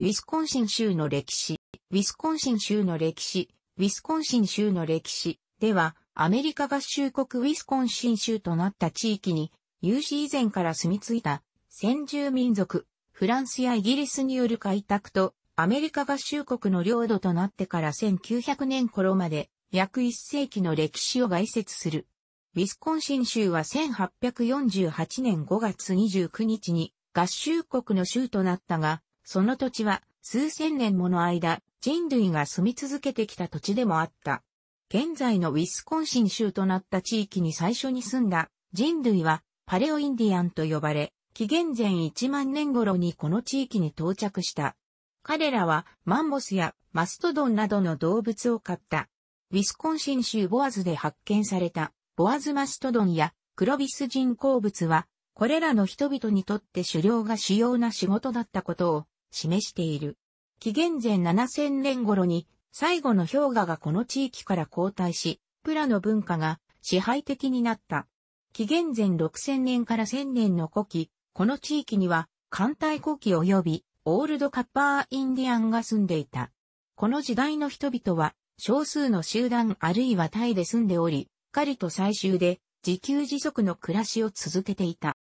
ウィスコンシン州の歴史、ウィスコンシン州の歴史、ウィスコンシン州の歴史では、アメリカ合衆国ウィスコンシン州となった地域に、有史以前から住み着いた先住民族、フランスやイギリスによる開拓と、アメリカ合衆国の領土となってから1900年頃まで、約1世紀の歴史を概説する。ウィスコンシン州は1848年5月29日に合衆国の州となったが、その土地は数千年もの間人類が住み続けてきた土地でもあった。現在のウィスコンシン州となった地域に最初に住んだ人類はパレオインディアンと呼ばれ、紀元前1万年頃にこの地域に到着した。彼らはマンモスやマストドンなどの動物を飼った。ウィスコンシン州ボアズで発見されたボアズマストドンやクロビス人鉱物はこれらの人々にとって狩猟が主要な仕事だったことを示している。紀元前7000年頃に最後の氷河がこの地域から交代し、プラの文化が支配的になった。紀元前6000年から1000年の古希、この地域には艦隊古希及びオールドカッパーインディアンが住んでいた。この時代の人々は少数の集団あるいはタイで住んでおり、狩りと採集で自給自足の暮らしを続けていた。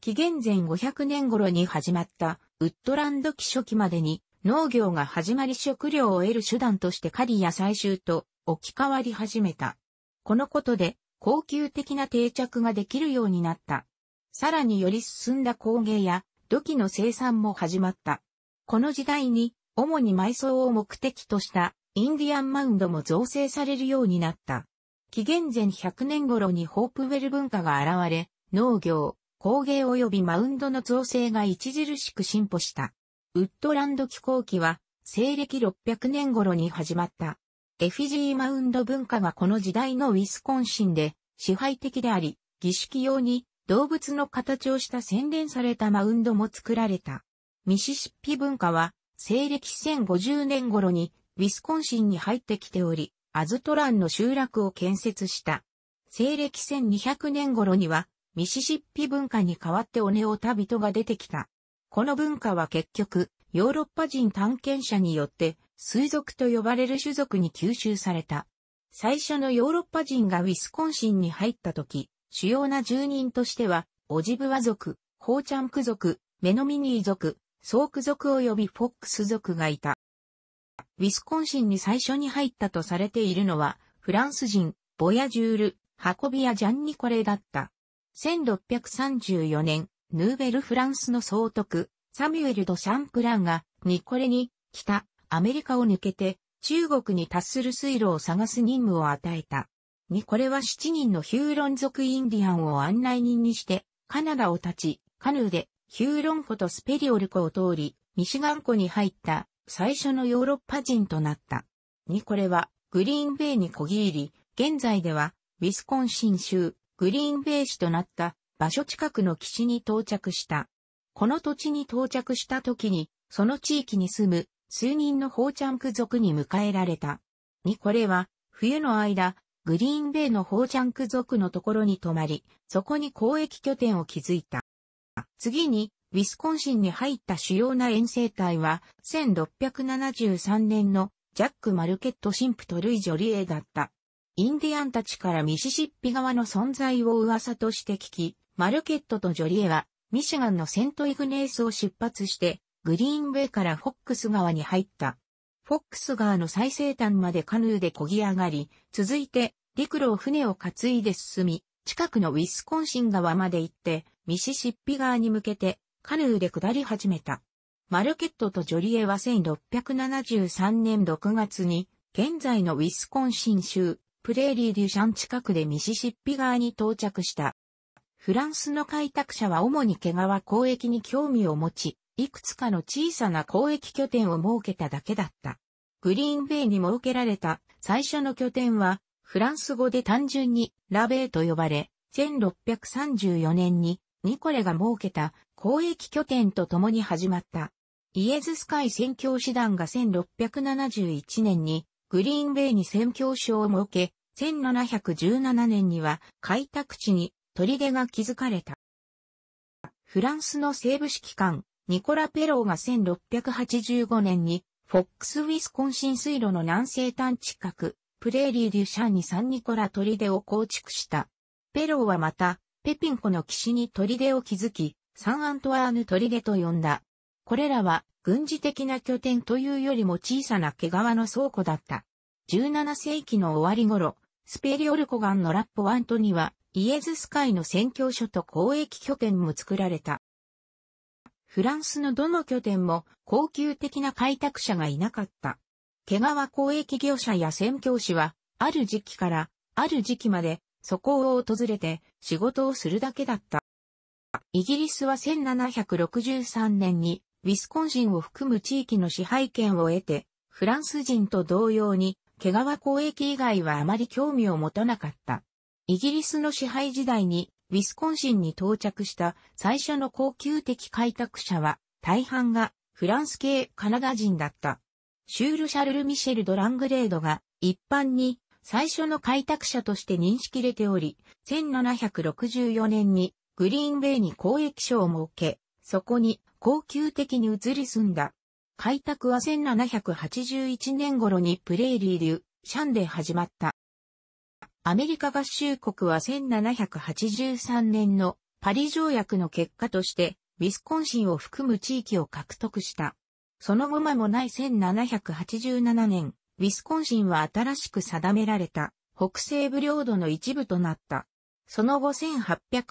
紀元前500年頃に始まったウッドランド期初期までに農業が始まり食料を得る手段として狩りや採集と置き換わり始めた。このことで恒久的な定着ができるようになった。さらにより進んだ工芸や土器の生産も始まった。この時代に主に埋葬を目的としたインディアンマウンドも造成されるようになった。紀元前100年頃にホープウェル文化が現れ、農業、工芸及びマウンドの造成が著しく進歩した。ウッドランド気候機は、西暦600年頃に始まった。エフィジーマウンド文化がこの時代のウィスコンシンで支配的であり、儀式用に動物の形をした洗練されたマウンドも作られた。ミシシッピ文化は西暦1050年頃にウィスコンシンに入ってきており、アズトランの集落を建設した。西暦1200年頃にはミシシッピ文化に代わってオネオタ人が出てきた。この文化は結局、ヨーロッパ人探検者によって、水族と呼ばれる種族に吸収された。最初のヨーロッパ人がウィスコンシンに入った時、主要な住人としては、オジブワ族、ホーチャンク族、メノミニー族、ソーク族及びフォックス族がいた。ウィスコンシンに最初に入ったとされているのは、フランス人、ボヤジュール、ハコビア・ジャンニコレだった。1634年、ヌーベルフランスの総督、サミュエル・ド・シャンプランが、ニコレに、北、アメリカを抜けて、中国に達する水路を探す任務を与えた。ニコレは7人のヒューロン族インディアンを案内人にして、カナダを立ち、カヌーで、ヒューロン湖とスペリオル湖を通り、ミシガン湖に入った最初のヨーロッパ人となった。ニコレはグリーンベイにこぎ入り、現在ではウィスコンシン州グリーンベイ市となった場所近くの岸に到着した。この土地に到着した時に、その地域に住む数人のホーチャンク族に迎えられた。にこれは、冬の間、グリーンベイのホーチャンク族のところに泊まり、そこに交易拠点を築いた。次に、ウィスコンシンに入った主要な遠征隊は、1673年のジャック・マルケット神父とルイ・ジョリエだった。インディアンたちからミシシッピ側の存在を噂として聞き、マルケットとジョリエは、ミシガンのセントイグネースを出発して、グリーンウェイからフォックス川に入った。フォックス川の最西端までカヌーで漕ぎ上がり、続いて、陸路を船を担いで進み、近くのウィスコンシン川まで行って、ミシシッピ川に向けて、カヌーで下り始めた。マルケットとジョリエは1673年6月に、現在のウィスコンシン州、プレーリー・デュシャン近くでミシシッピ川に到着した。フランスの開拓者は主に毛皮交易に興味を持ち、いくつかの小さな交易拠点を設けただけだった。グリーンベイに設けられた最初の拠点は、フランス語で単純にラベーと呼ばれ、1634年にニコレが設けた交易拠点と共に始まった。イエズス会宣教師団が1671年にグリーンベイに宣教書を設け、1717年には開拓地に砦が築かれた。フランスの西部指揮官、ニコラ・ペローが1685年に、フォックス・ウィスコンシン水路の南西端近く、プレーリー・デュ・シャンにサンニコラ砦を構築した。ペローはまた、ペピンコの岸士に砦を築き、サンアントワーヌ砦と呼んだ。これらは軍事的な拠点というよりも小さな毛皮の倉庫だった。17世紀の終わり頃、スペリオルコガンのラッポワントには、イエズス会の宣教所と交易拠点も作られた。フランスのどの拠点も高級的な開拓者がいなかった。毛皮交易業者や宣教師は、ある時期から、ある時期まで、そこを訪れて仕事をするだけだった。イギリスは1763年にウィスコンシンを含む地域の支配権を得て、フランス人と同様に、毛皮交易以外はあまり興味を持たなかった。イギリスの支配時代に、ウィスコンシンに到着した最初の高級的開拓者は、大半がフランス系カナダ人だった。シュール・シャルル・ミシェル・ドラングレードが一般に最初の開拓者として認識れており、1764年にグリーンベイに交易所を設け、そこに高級的に移り住んだ。開拓は1781年頃にプレーリー・ル・シャンで始まった。アメリカ合衆国は1783年のパリ条約の結果として、ウィスコンシンを含む地域を獲得した。その後間もない1787年、ウィスコンシンは新しく定められた北西部領土の一部となった。その後1800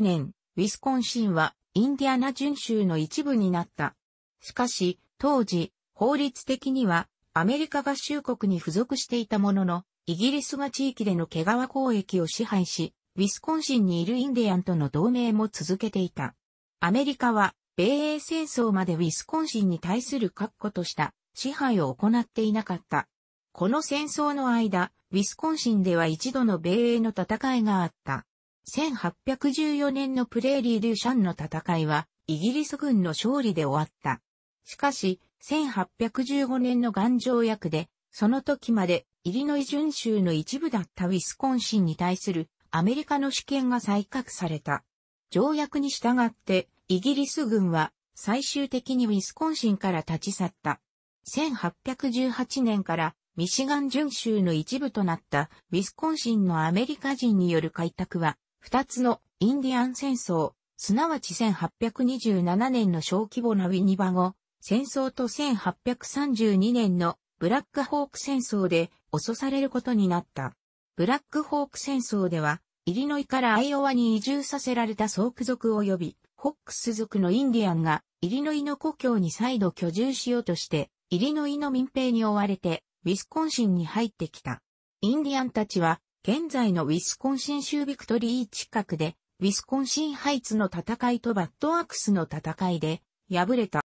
年、ウィスコンシンはインディアナ準州の一部になった。しかし、当時、法律的には、アメリカ合衆国に付属していたものの、イギリスが地域での毛皮交易を支配し、ウィスコンシンにいるインディアンとの同盟も続けていた。アメリカは、米英戦争までウィスコンシンに対する確固とした支配を行っていなかった。この戦争の間、ウィスコンシンでは一度の米英の戦いがあった。1814年のプレーリー・デュシャンの戦いは、イギリス軍の勝利で終わった。しかし、1815年の岩条約で、その時まで、イリノイ準州の一部だったウィスコンシンに対するアメリカの主権が採択された。条約に従って、イギリス軍は最終的にウィスコンシンから立ち去った。1818年からミシガン準州の一部となったウィスコンシンのアメリカ人による開拓は二つのインディアン戦争、すなわち1827年の小規模なウィニバゴ戦争と1832年のブラックホーク戦争で襲されることになった。ブラックホーク戦争では、イリノイからアイオワに移住させられたソーク族及び、ホックス族のインディアンが、イリノイの故郷に再度居住しようとして、イリノイの民兵に追われて、ウィスコンシンに入ってきた。インディアンたちは、現在のウィスコンシン州ビクトリー近くで、ウィスコンシンハイツの戦いとバッドアクスの戦いで、敗れた。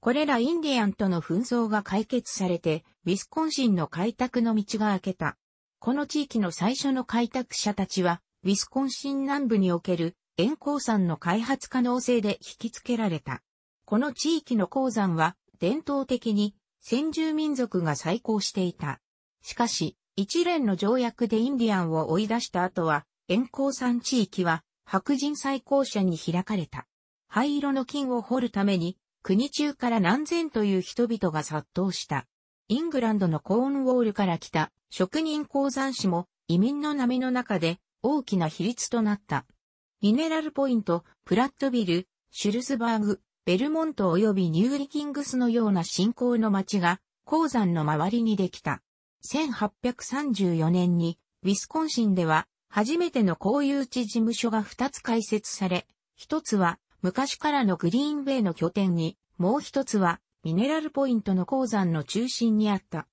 これらインディアンとの紛争が解決されて、ウィスコンシンの開拓の道が開けた。この地域の最初の開拓者たちは、ウィスコンシン南部における塩鉱山の開発可能性で引きつけられた。この地域の鉱山は、伝統的に先住民族が再興していた。しかし、一連の条約でインディアンを追い出した後は、沿光山地域は白人最高者に開かれた。灰色の金を掘るために、国中から何千という人々が殺到した。イングランドのコーンウォールから来た職人鉱山市も移民の波の中で大きな比率となった。ミネラルポイント、プラットビル、シュルズバーグ、ベルモント及びニューリキングスのような信仰の町が鉱山の周りにできた。1834年に、ウィスコンシンでは、初めての公有地事務所が2つ開設され、1つは、昔からのグリーンウェイの拠点に、もう1つは、ミネラルポイントの鉱山の中心にあった。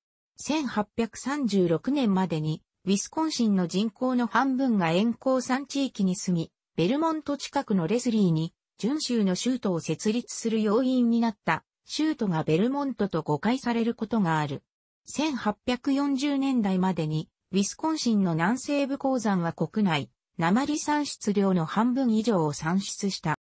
1836年までに、ウィスコンシンの人口の半分が沿鉱山地域に住み、ベルモント近くのレスリーに、準州の州都を設立する要因になった、州都がベルモントと誤解されることがある。1840年代までに、ウィスコンシンの南西部鉱山は国内、鉛産出量の半分以上を産出した。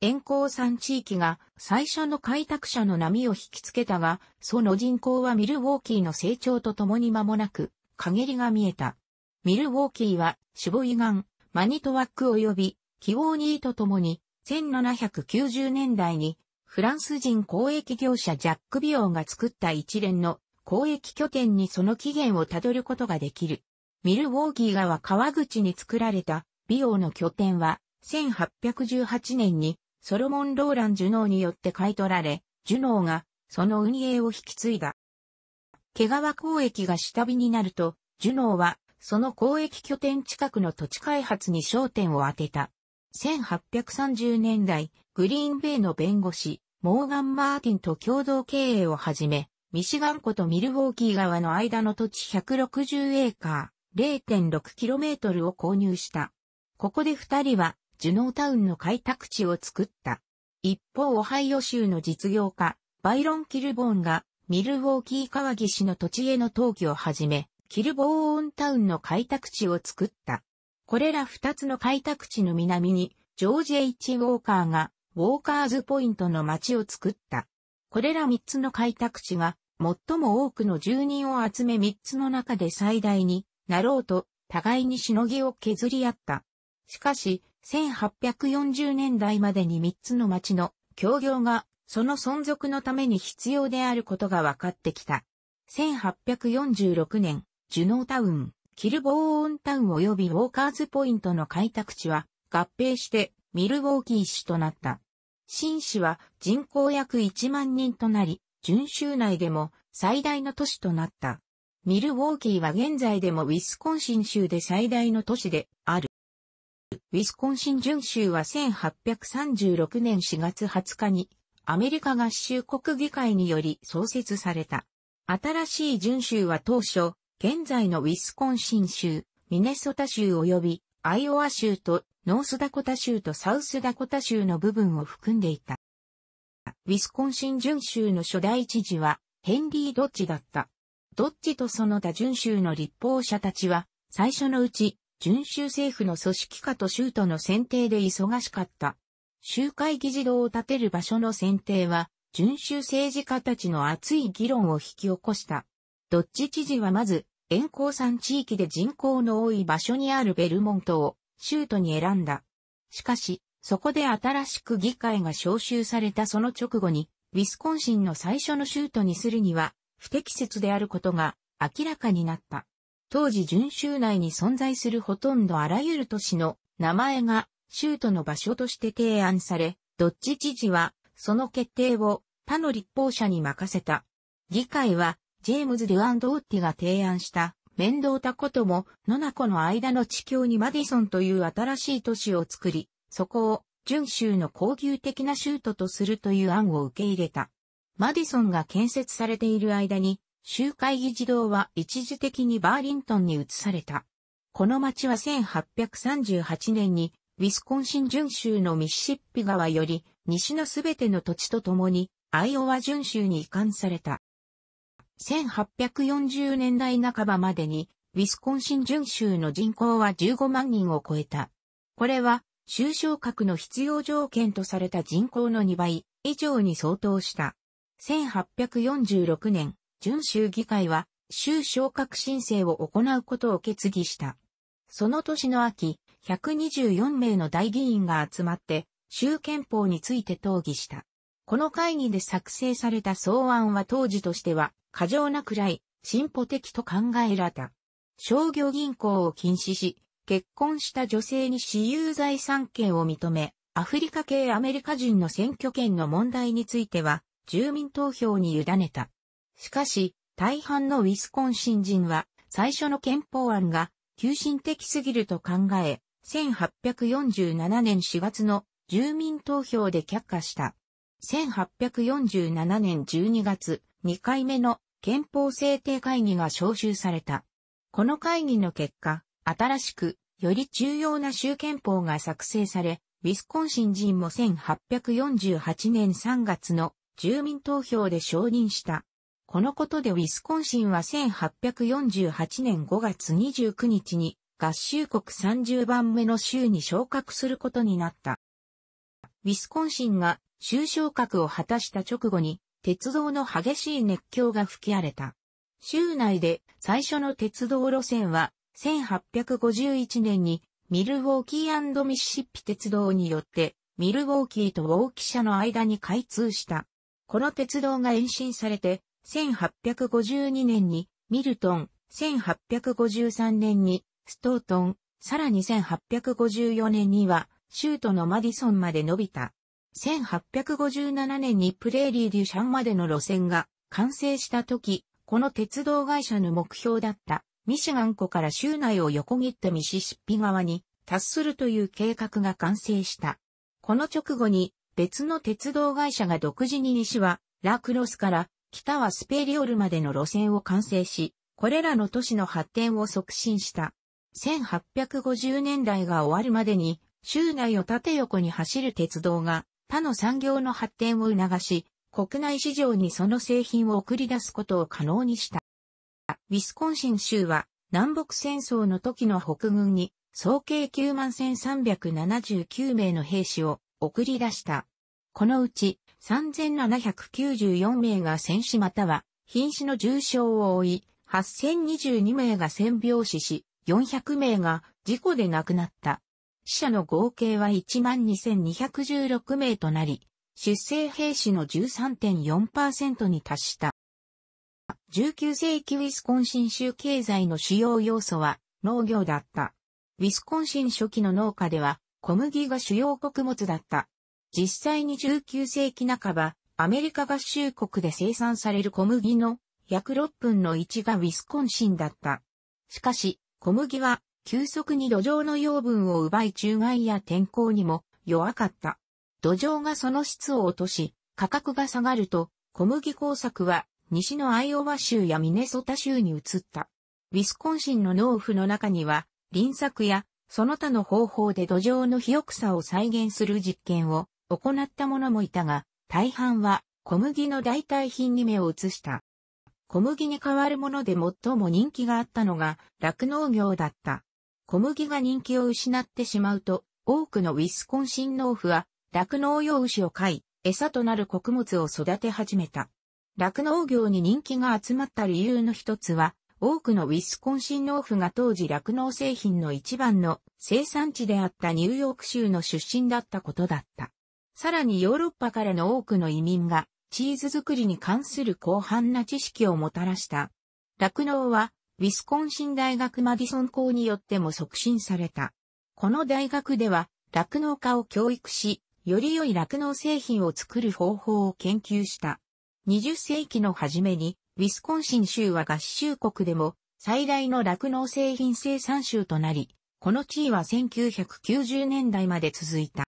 沿鉱産地域が最初の開拓者の波を引きつけたが、その人口はミルウォーキーの成長とともに間もなく、陰りが見えた。ミルウォーキーは、死亡胃がん、マニトワック及び、キウォーニーとともに、1790年代に、フランス人交易業者ジャック・ビオンが作った一連の交易拠点にその起源をたどることができる。ミルウォーギー川川口に作られた美容の拠点は、1818年にソロモン・ローラン・ジュノーによって買い取られ、ジュノーがその運営を引き継いだ。毛皮交易が下火になると、ジュノーはその交易拠点近くの土地開発に焦点を当てた。1830年代、グリーンベイの弁護士、モーガン・マーティンと共同経営を始め、ミシガン湖とミルウォーキー川の間の土地160エーカー、0.6km を購入した。ここで二人は、ジュノータウンの開拓地を作った。一方、オハイオ州の実業家、バイロン・キルボーンが、ミルウォーキー川岸の土地への登記を始め、キルボーンタウンの開拓地を作った。これら二つの開拓地の南に、ジョージ・ H・ ウォーカーが、ウォーカーズポイントの町を作った。これら3つの開拓地が最も多くの住人を集め3つの中で最大になろうと互いにしのぎを削り合った。しかし、1840年代までに3つの町の協業がその存続のために必要であることが分かってきた。1846年、ジュノータウン、キルボーオンタウン及びウォーカーズポイントの開拓地は合併してミルウォーキー市となった。新市は人口約1万人となり、準州内でも最大の都市となった。ミルウォーキーは現在でもウィスコンシン州で最大の都市である。ウィスコンシン準州は1836年4月20日にアメリカ合衆国議会により創設された。新しい準州は当初、現在のウィスコンシン州、ミネソタ州及びアイオワ州とノースダコタ州とサウスダコタ州の部分を含んでいた。ウィスコンシン準州の初代知事はヘンリー・ドッジだった。ドッジとその他準州の立法者たちは最初のうち準州政府の組織化と州都の選定で忙しかった。州会議事堂を建てる場所の選定は準州政治家たちの熱い議論を引き起こした。ドッジ知事はまず円光山地域で人口の多い場所にあるベルモントを州都に選んだ。しかし、そこで新しく議会が招集されたその直後に、ウィスコンシンの最初の州都にするには、不適切であることが明らかになった。当時準州内に存在するほとんどあらゆる都市の名前が州都の場所として提案され、ドッジ知事はその決定を他の立法者に任せた。議会はジェームズ・デュアンド・ウッティが提案した面倒たことも野中の間の地境にマディソンという新しい都市を作り、そこを準州の恒久的な州都とするという案を受け入れた。マディソンが建設されている間に、州会議事堂は一時的にバーリントンに移された。この町は1838年に、ウィスコンシン準州のミシシッピ川より、西のすべての土地とともに、アイオワ準州に移管された。1840年代半ばまでに、ウィスコンシン準州の人口は15万人を超えた。これは、州昇格の必要条件とされた人口の2倍以上に相当した。1846年、準州議会は、州昇格申請を行うことを決議した。その年の秋、124名の大議員が集まって、州憲法について討議した。この会議で作成された草案は当時としては過剰なくらい進歩的と考えられた。商業銀行を禁止し、結婚した女性に私有財産権を認め、アフリカ系アメリカ人の選挙権の問題については、住民投票に委ねた。しかし、大半のウィスコンシン人は、最初の憲法案が、急進的すぎると考え、1847年4月の住民投票で却下した。1847年12月、2回目の憲法制定会議が招集された。この会議の結果、新しく、より重要な州憲法が作成され、ウィスコンシン人も1848年3月の住民投票で承認した。このことでウィスコンシンは1848年5月29日に合衆国30番目の州に昇格することになった。ウィスコンシンが州昇格を果たした直後に鉄道の激しい熱狂が吹き荒れた。州内で最初の鉄道路線は、1851年にミルウォーキーミシシッピ鉄道によって、ミルウォーキーとウォーキ社の間に開通した。この鉄道が延伸されて、1852年にミルトン、1853年にストートン、さらに1854年には州都のマディソンまで伸びた。1857年にプレーリー・デュシャンまでの路線が完成した時、この鉄道会社の目標だったミシガン湖から州内を横切ってミシシッピ側に達するという計画が完成した。この直後に別の鉄道会社が独自に西はラクロスから北はスペリオルまでの路線を完成し、これらの都市の発展を促進した。1850年代が終わるまでに州内を縦横に走る鉄道が他の産業の発展を促し、国内市場にその製品を送り出すことを可能にした。ウィスコンシン州は南北戦争の時の北軍に総計9万1379名の兵士を送り出した。このうち3794名が戦死または瀕死の重傷を負い、8022名が戦病死し、400名が事故で亡くなった。死者の合計は12,216名となり、出生兵士の13.4%に達した。19世紀ウィスコンシン州経済の主要要素は農業だった。ウィスコンシン初期の農家では小麦が主要穀物だった。実際に19世紀半ば、アメリカ合衆国で生産される小麦の約6分の1がウィスコンシンだった。しかし、小麦は急速に土壌の養分を奪い虫害や天候にも弱かった。土壌がその質を落とし、価格が下がると、小麦工作は西のアイオワ州やミネソタ州に移った。ウィスコンシンの農夫の中には、輪作やその他の方法で土壌の肥沃さを再現する実験を行った者もいたが、大半は小麦の代替品に目を移した。小麦に代わるもので最も人気があったのが酪農業だった。小麦が人気を失ってしまうと、多くのウィスコンシン農夫は、酪農用牛を飼い、餌となる穀物を育て始めた。酪農業に人気が集まった理由の一つは、多くのウィスコンシン農夫が当時酪農製品の一番の生産地であったニューヨーク州の出身だったことだった。さらにヨーロッパからの多くの移民がチーズ作りに関する広範な知識をもたらした。酪農はウィスコンシン大学マディソン校によっても促進された。この大学では、酪農家を教育し、より良い酪農製品を作る方法を研究した。20世紀の初めに、ウィスコンシン州は合衆国でも最大の酪農製品生産州となり、この地位は1990年代まで続いた。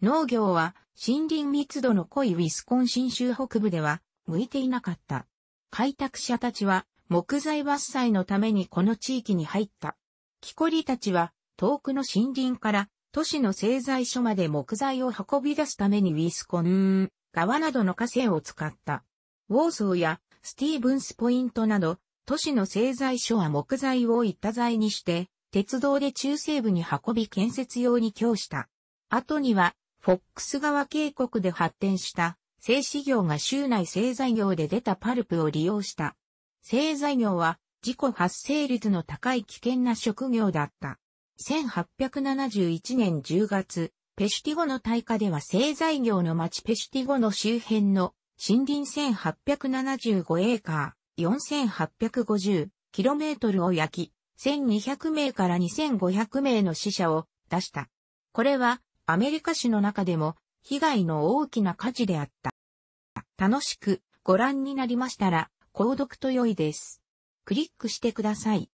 農業は森林密度の濃いウィスコンシン州北部では向いていなかった。開拓者たちは木材伐採のためにこの地域に入った。木こりたちは遠くの森林から都市の製材所まで木材を運び出すためにウィスコン川などの河川を使った。ウォーソーやスティーブンスポイントなど都市の製材所は木材をた材にして鉄道で中西部に運び建設用に供した。後にはフォックス川渓谷で発展した製紙業が州内製材業で出たパルプを利用した。製材業は事故発生率の高い危険な職業だった。1871年10月、ペシュティゴの大火では製材業の町ペシュティゴの周辺の森林1875エーカー4 8 5 0トルを焼き、1200名から2500名の死者を出した。これはアメリカ市の中でも被害の大きな火事であった。楽しくご覧になりましたら、購読と良いです。クリックしてください。